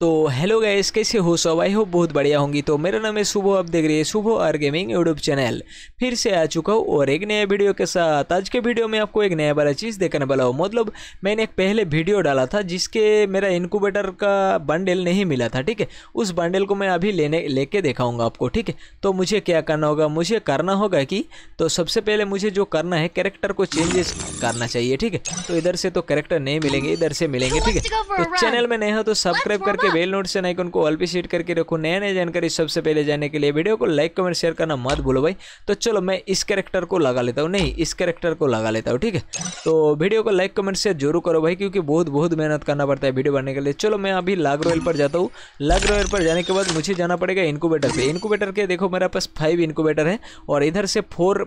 तो hello guys कैसे हो सब आई हो बहुत बढ़िया होंगी तो मेरा नाम है सुबह आप देख रही है सुबह आर गेमिंग यूट्यूब चैनल फिर से आ चुका हूँ और एक नया वीडियो के साथ आज के वीडियो में आपको एक नया बड़ा चीज़ देखने वाला हो मतलब मैंने एक पहले वीडियो डाला था जिसके मेरा इनक्यूबेटर का बंडल नहीं मिला था ठीक है उस बंडल को मैं अभी लेने लेके दिखाऊंगा आपको ठीक है तो मुझे क्या करना होगा मुझे करना होगा कि तो सबसे पहले मुझे जो करना है कैरेक्टर को चेंजेस करना चाहिए ठीक है तो इधर से तो करेक्टर नहीं मिलेंगे इधर से मिलेंगे ठीक है तो चैनल में नहीं हो तो सब्सक्राइब करके के बेल नोटिफिकेशन आइकन को ऑल पे सेट करके रखो नए नए जानकारी सबसे पहले जाने के लिए वीडियो को लाइक कमेंट शेयर करना मत भूलो भाई तो चलो मैं इस कैरेक्टर को लगा लेता हूँ नहीं इस कैरेक्टर को लगा लेता हूँ ठीक है तो वीडियो को लाइक कमेंट शेयर जरूर करो भाई क्योंकि बहुत बहुत मेहनत करना पड़ता है वीडियो बनने के लिए चलो मैं अभी लाग रॉयल पर जाता हूँ लाग रॉयल पर जाने के बाद मुझे जाना पड़ेगा इनक्यूबेटर पर इनक्यूबेटर के देखो मेरे पास फाइव इनक्यूबेटर mm, है और इधर से फोर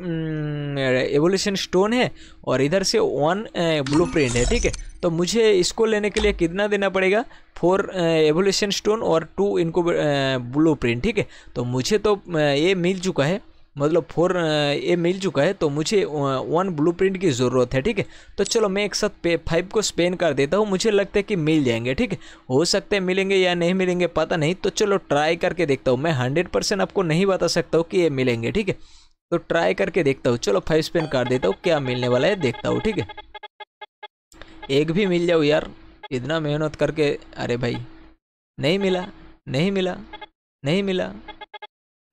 एवोल्यूशन स्टोन है और इधर से वन ब्लू है ठीक है तो मुझे इसको लेने के लिए कितना देना पड़ेगा फोर एवोल्यूशन स्टोन और टू इनको ब्लू uh, प्रिंट ठीक है तो मुझे तो uh, ये मिल चुका है मतलब फोर uh, ये मिल चुका है तो मुझे वन ब्लूप्रिंट की ज़रूरत है ठीक है तो चलो मैं एक साथ पे फाइव को स्पेन कर देता हूँ मुझे लगता है कि मिल जाएंगे ठीक है हो सकता है मिलेंगे या नहीं मिलेंगे पता नहीं तो चलो ट्राई करके देखता हूँ मैं हंड्रेड परसेंट आपको नहीं बता सकता हूँ कि ये मिलेंगे ठीक है तो ट्राई करके देखता हूँ चलो फाइव स्पेन कर देता हूँ क्या मिलने वाला है देखता हूँ ठीक है एक भी मिल जाओ यार इतना मेहनत करके अरे भाई नहीं मिला नहीं मिला नहीं मिला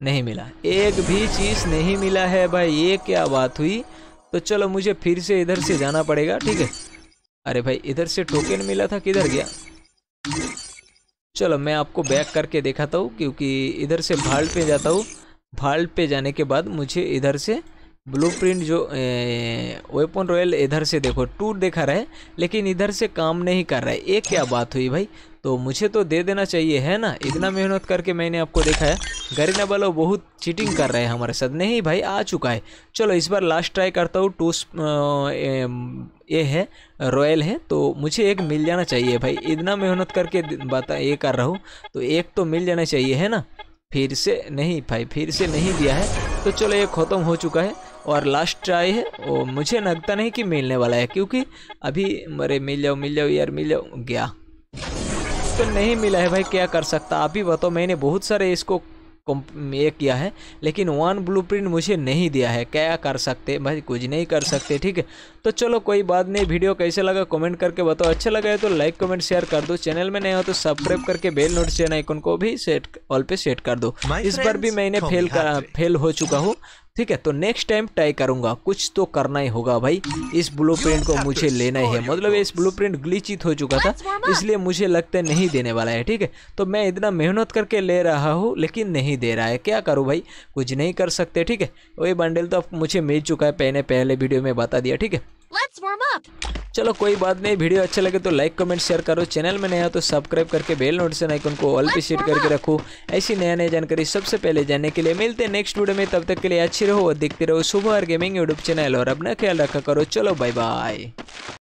नहीं मिला एक भी चीज़ नहीं मिला है भाई ये क्या बात हुई तो चलो मुझे फिर से इधर से जाना पड़ेगा ठीक है अरे भाई इधर से टोकन मिला था किधर गया चलो मैं आपको बैक करके दिखाता हूँ क्योंकि इधर से भाल्ट पे जाता हूँ भाल्ट पे जाने के बाद मुझे इधर से ब्लूप्रिंट जो वेपन रॉयल इधर से देखो टू देखा रहा है लेकिन इधर से काम नहीं कर रहा है ये क्या बात हुई भाई तो मुझे तो दे देना चाहिए है ना इतना मेहनत करके मैंने आपको देखा है गरीना वालों बहुत चीटिंग कर रहे हैं हमारे साथ नहीं भाई आ चुका है चलो इस बार लास्ट ट्राई करता हूँ टू ये है रॉयल है तो मुझे एक मिल जाना चाहिए भाई इतना मेहनत करके बता ये कर रहा हूँ तो एक तो मिल जाना चाहिए है ना फिर से नहीं भाई फिर से नहीं दिया है तो चलो ये ख़त्म हो चुका है और लास्ट ट्राई है वो मुझे लगता नहीं कि मिलने वाला है क्योंकि अभी मरे मिल जाओ मिल जाओ यार मिल जाओ गया तो नहीं मिला है भाई क्या कर सकता आप ही बताओ मैंने बहुत सारे इसको ये किया है लेकिन वन ब्लूप्रिंट मुझे नहीं दिया है क्या कर सकते भाई कुछ नहीं कर सकते ठीक है तो चलो कोई बात नहीं वीडियो कैसे लगा कमेंट करके बताओ अच्छा लगा है तो लाइक कमेंट शेयर कर दो चैनल में नहीं हो तो सब्सक्राइब करके बेल नोटिफिकेशन आइकन को भी सेट ऑल पे सेट कर दो इस friends, भी मैंने फेल कर फेल हो चुका हूँ ठीक है तो नेक्स्ट टाइम ट्राई करूंगा कुछ तो करना ही होगा भाई इस ब्लूप्रिंट को मुझे लेना ही है मतलब इस ब्लूप्रिंट ग्लीचित हो चुका था इसलिए मुझे लगता है नहीं देने वाला है ठीक है तो मैं इतना मेहनत करके ले रहा हूँ लेकिन नहीं दे रहा है क्या करूँ भाई कुछ नहीं कर सकते ठीक है वही बंडल तो मुझे मिल चुका है पहले पहले वीडियो में बता दिया ठीक है चलो कोई बात नहीं वीडियो अच्छा लगे तो लाइक कमेंट शेयर करो चैनल में नया तो सब्सक्राइब करके बेल नोटिफिकेशन आइकन को ऑल पे सेट करके रखो ऐसी नया नया जानकारी सबसे पहले जानने के लिए मिलते हैं नेक्स्ट वीडियो में तब तक के लिए अच्छे रहो और देखते रहो सुबह और गेमिंग यूट्यूब चैनल और अपना ख्याल रखा करो चलो बाय बाय